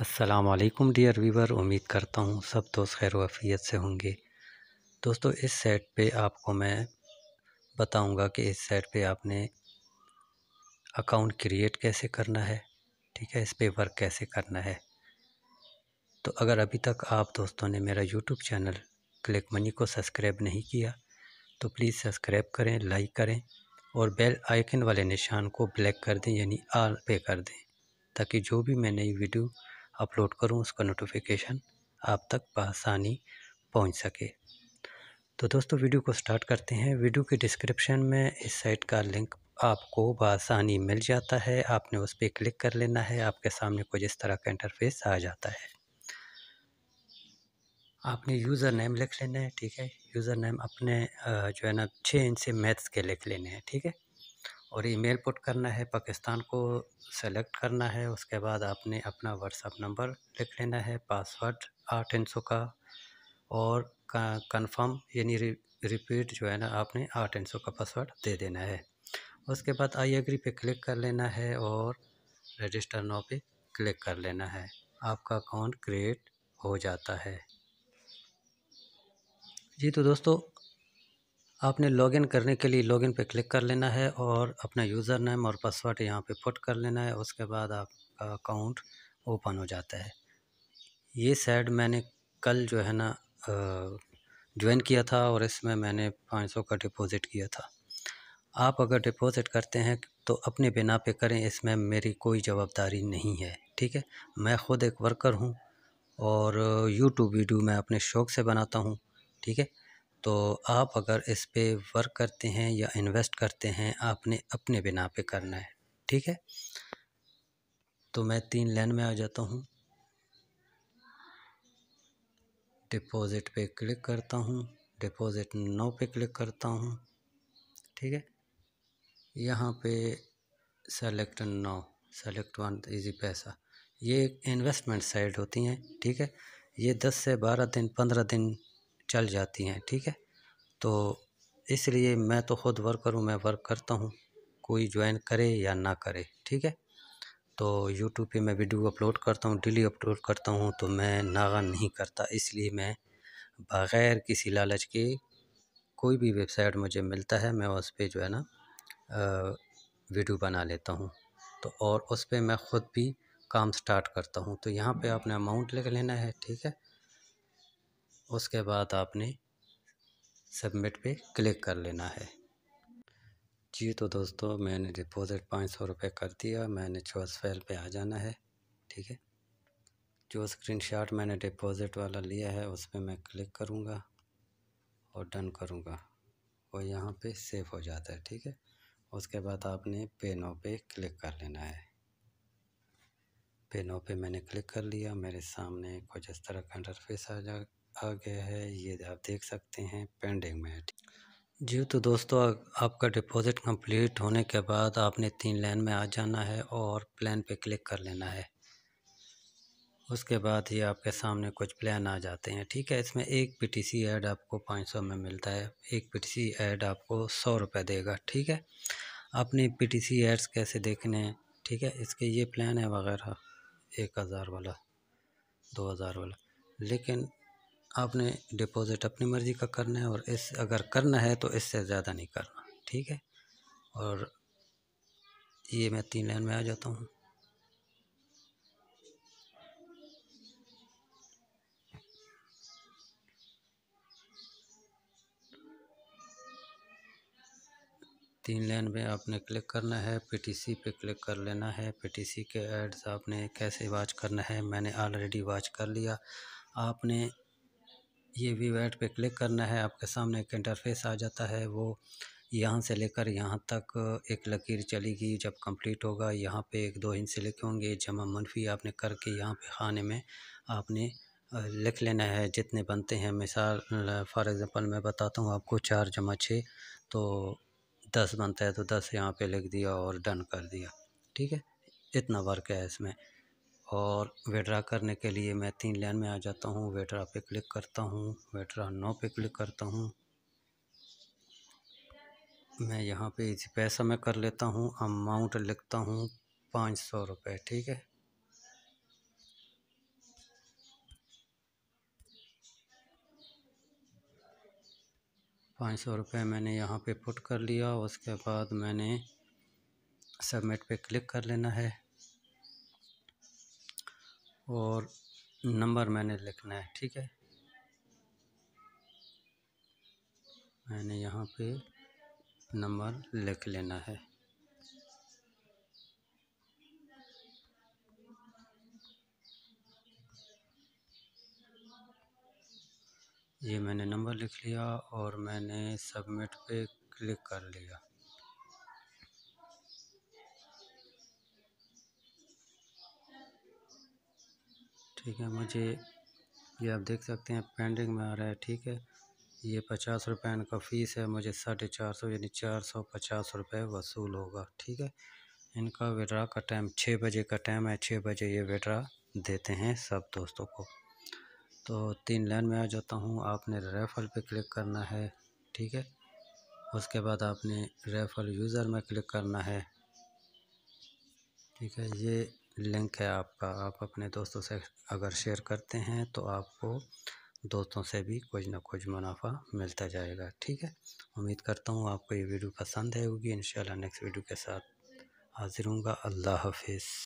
अस्सलाम dear Weaver उम्मीद करता हूँ सब दोस्त खैर वफ़ीत से होंगे दोस्तों इस सेट पे आपको मैं बताऊंगा कि इस सेट पे आपने अकाउंट क्रिएट कैसे करना है ठीक है इस पे वर्क कैसे करना है तो अगर अभी तक आप दोस्तों ने मेरा यूट्यूब चैनल क्लिक मनी को सब्सक्राइब नहीं किया तो प्लीज़ सब्सक्राइब करें लाइक करें और बेल आइकन वाले निशान को ब्लैक कर दें यानी आल पे कर दें ताकि जो भी मैं नई वीडियो अपलोड करूँ उसका नोटिफिकेशन आप तक बसानी पहुँच सके तो दोस्तों वीडियो को स्टार्ट करते हैं वीडियो के डिस्क्रिप्शन में इस साइट का लिंक आपको बसानी मिल जाता है आपने उस पर क्लिक कर लेना है आपके सामने कुछ इस तरह का इंटरफेस आ जाता है आपने यूज़र नेम लिख लेना है ठीक है यूज़र नेम अपने जो है ना छः इंच से मैथ्स के लिख लेने हैं ठीक है और ईमेल पुट करना है पाकिस्तान को सेलेक्ट करना है उसके बाद आपने अपना व्हाट्सअप नंबर लिख लेना है पासवर्ड आठ इंचों का और कंफर्म यानी रिपीट जो है ना आपने आठ इंचों का पासवर्ड दे देना है उसके बाद आई एग्री पे क्लिक कर लेना है और रजिस्टर नाव पे क्लिक कर लेना है आपका अकाउंट क्रिएट हो जाता है जी तो दोस्तों आपने लॉगिन करने के लिए लॉगिन पे क्लिक कर लेना है और अपना यूज़र नेम और पासवर्ड यहाँ पे पुट कर लेना है उसके बाद आपका अकाउंट ओपन हो जाता है ये साइड मैंने कल जो है ना ज्वाइन किया था और इसमें मैंने 500 का डिपॉज़िट किया था आप अगर डिपॉज़िट करते हैं तो अपने बिना पे करें इसमें मेरी कोई जवाबदारी नहीं है ठीक है मैं ख़ुद एक वर्कर हूँ और यूट्यूब वीडियो मैं अपने शौक़ से बनाता हूँ ठीक है तो आप अगर इस पर वर्क करते हैं या इन्वेस्ट करते हैं आपने अपने बिना पे करना है ठीक है तो मैं तीन लाइन में आ जाता हूँ डिपॉज़िट पे क्लिक करता हूँ डिपॉज़िट नौ पे क्लिक करता हूँ ठीक है यहाँ पे सेलेक्ट नौ सेलेक्ट वन इजी पैसा ये इन्वेस्टमेंट साइड होती हैं ठीक है ये दस से बारह दिन पंद्रह दिन चल जाती हैं ठीक है तो इसलिए मैं तो ख़ुद वर्क करूँ मैं वर्क करता हूँ कोई ज्वाइन करे या ना करे ठीक है तो यूट्यूब पे मैं वीडियो अपलोड करता हूँ डेली अपलोड करता हूँ तो मैं नागा नहीं करता इसलिए मैं बग़ैर किसी लालच के कोई भी वेबसाइट मुझे मिलता है मैं उस पर जो है ना वीडियो बना लेता हूँ तो और उस पर मैं ख़ुद भी काम स्टार्ट करता हूँ तो यहाँ पे आपने अमाउंट लिख लेना है ठीक है उसके बाद आपने सबमिट पे क्लिक कर लेना है जी तो दोस्तों मैंने डिपॉज़िट पाँच सौ रुपये कर दिया मैंने चॉइस फाइल पे आ जाना है ठीक है जो स्क्रीनशॉट मैंने डिपॉज़िट वाला लिया है उस पर मैं क्लिक करूँगा और डन करूँगा और यहाँ पे सेव हो जाता है ठीक है उसके बाद आपने पे नो पे क्लिक कर लेना है पे नो पे मैंने क्लिक कर लिया मेरे सामने कुछ इस तरह का इंटरफेस आ जा आ गया है ये आप देख सकते हैं पेंडिंग में जी तो दोस्तों आपका डिपॉज़िट कंप्लीट होने के बाद आपने तीन लाइन में आ जाना है और प्लान पे क्लिक कर लेना है उसके बाद ये आपके सामने कुछ प्लान आ जाते हैं ठीक है इसमें एक पीटीसी ऐड आपको 500 में मिलता है एक पीटीसी ऐड आपको सौ रुपये देगा ठीक है आपने पीटीसी एड्स कैसे देखने हैं ठीक है इसके ये प्लान है वगैरह एक हज़ार वाला दो हज़ार वाला लेकिन आपने डिपॉज़िट अपनी मर्ज़ी का करना है और इस अगर करना है तो इससे ज़्यादा नहीं करना ठीक है और ये मैं तीन लाइन में आ जाता हूँ तीन लाइन में आपने क्लिक करना है पीटीसी पे क्लिक कर लेना है पीटीसी के एड्स आपने कैसे वाच करना है मैंने ऑलरेडी वाच कर लिया आपने ये वी वैट पर क्लिक करना है आपके सामने एक इंटरफेस आ जाता है वो यहाँ से लेकर यहाँ तक एक लकीर चलेगी जब कंप्लीट होगा यहाँ पे एक दो हिंसे लिखे होंगे जमा मनफी आपने करके यहाँ पे खाने में आपने लिख लेना है जितने बनते हैं मिसाल फॉर एग्ज़ाम्पल मैं बताता हूँ आपको चार जमा छः तो दस बनता है तो दस यहाँ पे लिख दिया और डन कर दिया ठीक है इतना वर्क है इसमें और विड्रा करने के लिए मैं तीन लाइन में आ जाता हूँ विड्रा पे क्लिक करता हूँ विड्रा नौ पे क्लिक करता हूँ मैं यहाँ पे इसी पैसा मैं कर लेता हूँ अमाउंट लिखता हूँ पाँच सौ रुपये ठीक है पाँच सौ रुपये मैंने यहाँ पे पुट कर लिया उसके बाद मैंने सबमिट पे क्लिक कर लेना है और नंबर मैंने लिखना है ठीक है मैंने यहाँ पे नंबर लिख लेना है ये मैंने नंबर लिख लिया और मैंने सबमिट पे क्लिक कर लिया ठीक है मुझे ये आप देख सकते हैं पेंडिंग में आ रहा है ठीक है ये पचास रुपये इनका फ़ीस है मुझे साढ़े चार सौ यानी चार सौ पचास रुपये वसूल होगा ठीक है इनका विड्रा का टाइम छः बजे का टाइम है छः बजे ये विड्रा देते हैं सब दोस्तों को तो तीन लाइन में आ जाता हूँ आपने रेफल पे क्लिक करना है ठीक है उसके बाद आपने रेफल यूज़र में क्लिक करना है ठीक है ये लिंक है आपका आप अपने दोस्तों से अगर शेयर करते हैं तो आपको दोस्तों से भी कुछ ना कुछ मुनाफा मिलता जाएगा ठीक है उम्मीद करता हूँ आपको ये वीडियो पसंद आएगी इन नेक्स्ट वीडियो के साथ हाजिर हूँगा अल्लाह हाफिज़